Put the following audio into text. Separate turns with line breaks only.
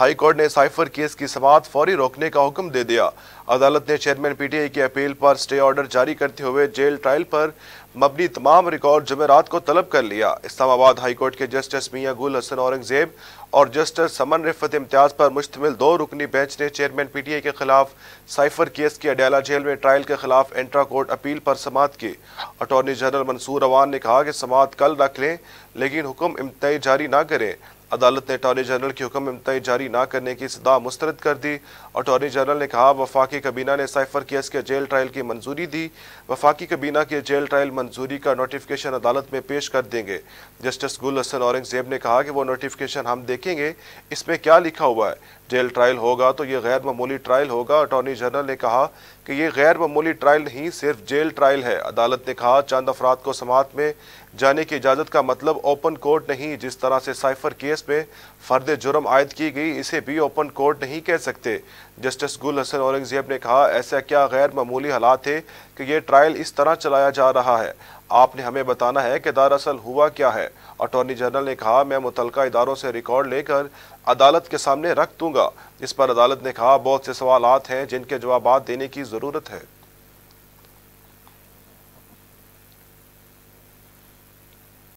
high court ने cipher case की समात फौरी रोकने का हुक्म दे दिया अदालत ने चेयरमैन पीटीआई की अपील पर स्टे ऑर्डर जारी करते हुए जेल ट्रायल पर मबनी तमाम रिकॉर्ड जमेरात को तलब कर लिया इस्लामाबाद हाई कोर्ट के जस्टिस मियाँ गुल हसन औरंगजेब और जस्टिस समन रिफत इम्तियाज पर मुश्तमिल दो रुकनी बेंच ने चेयरमैन पीटीआई के खिलाफ साइफर केस की अडयाला जेल में ट्रायल के खिलाफ इंट्रा कोर्ट अपील पर समात की अटॉर्नी जनरल मंसूर अवान ने कहा कि समात कल रख लें लेकिन हुक्म इम्तई जारी ना करें अदालत ने अटॉर्नी जनरल के हुक्म इम्तई जारी ना करने की सदा मुस्तरद कर दी अटॉर्नी जनरल ने कहा वफाकी कबीना ने साइफर केस के जेल ट्रायल की मंजूरी दी वफाकी कबीना के जेल ट्रायल मंजूरी का नोटिफिकेशन अदालत में पेश कर देंगे जस्टिस गुल हसन औरंगजेब ने कहा कि वो नोटिफिकेशन हम देखेंगे इसमें क्या लिखा हुआ है जेल ट्रायल होगा तो ये गैर मामूली ट्रायल होगा अटॉर्नी जनरल ने कहा कि ये गैर मामूली ट्रायल नहीं सिर्फ जेल ट्रायल है अदालत ने कहा चंद अफराद को समात में जाने की इजाज़त का मतलब ओपन कोर्ट नहीं जिस तरह से साइफर केस में फर्द जुर्म आयद की गई इसे भी ओपन कोर्ट नहीं कह सकते जस्टिस गुल हसन औरंगजेब ने कहा ऐसा क्या गैर मामूली हालात है कि ये ट्रायल इस तरह चलाया जा रहा है आपने हमें बताना है कि दरअसल हुआ क्या है अटॉर्नी जनरल ने कहा मैं मुतल इदारों से रिकॉर्ड लेकर अदालत के सामने रख दूंगा इस पर अदालत ने कहा बहुत से सवाल हैं जिनके जवाब देने की ज़रूरत है